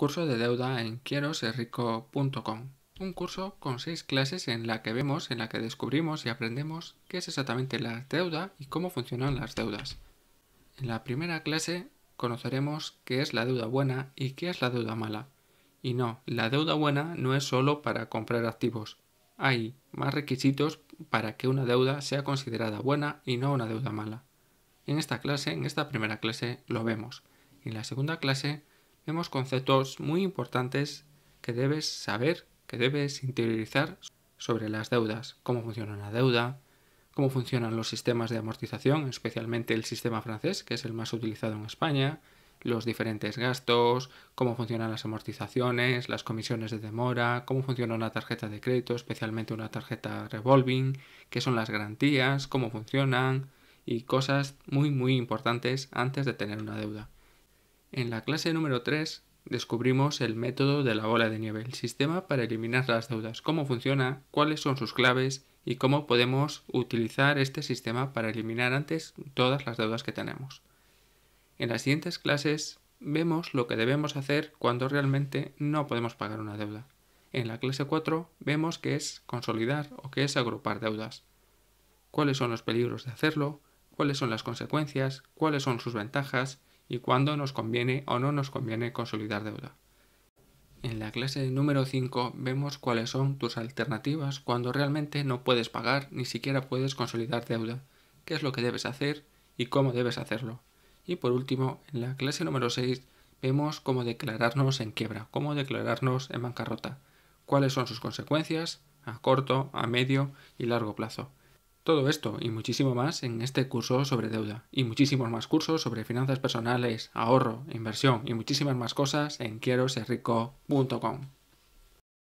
curso de deuda en quiero ser rico.com. Un curso con seis clases en la que vemos, en la que descubrimos y aprendemos qué es exactamente la deuda y cómo funcionan las deudas. En la primera clase conoceremos qué es la deuda buena y qué es la deuda mala. Y no, la deuda buena no es solo para comprar activos. Hay más requisitos para que una deuda sea considerada buena y no una deuda mala. En esta clase, en esta primera clase, lo vemos. En la segunda clase vemos conceptos muy importantes que debes saber, que debes interiorizar sobre las deudas, cómo funciona una deuda, cómo funcionan los sistemas de amortización, especialmente el sistema francés, que es el más utilizado en España, los diferentes gastos, cómo funcionan las amortizaciones, las comisiones de demora, cómo funciona una tarjeta de crédito, especialmente una tarjeta revolving, qué son las garantías, cómo funcionan y cosas muy muy importantes antes de tener una deuda. En la clase número 3 descubrimos el método de la bola de nieve, el sistema para eliminar las deudas, cómo funciona, cuáles son sus claves y cómo podemos utilizar este sistema para eliminar antes todas las deudas que tenemos. En las siguientes clases vemos lo que debemos hacer cuando realmente no podemos pagar una deuda. En la clase 4 vemos qué es consolidar o qué es agrupar deudas. ¿Cuáles son los peligros de hacerlo? ¿Cuáles son las consecuencias? ¿Cuáles son sus ventajas? y cuándo nos conviene o no nos conviene consolidar deuda. En la clase número 5 vemos cuáles son tus alternativas cuando realmente no puedes pagar ni siquiera puedes consolidar deuda, qué es lo que debes hacer y cómo debes hacerlo. Y por último, en la clase número 6 vemos cómo declararnos en quiebra, cómo declararnos en bancarrota, cuáles son sus consecuencias a corto, a medio y largo plazo. Todo esto y muchísimo más en este curso sobre deuda y muchísimos más cursos sobre finanzas personales, ahorro, inversión y muchísimas más cosas en quiero ser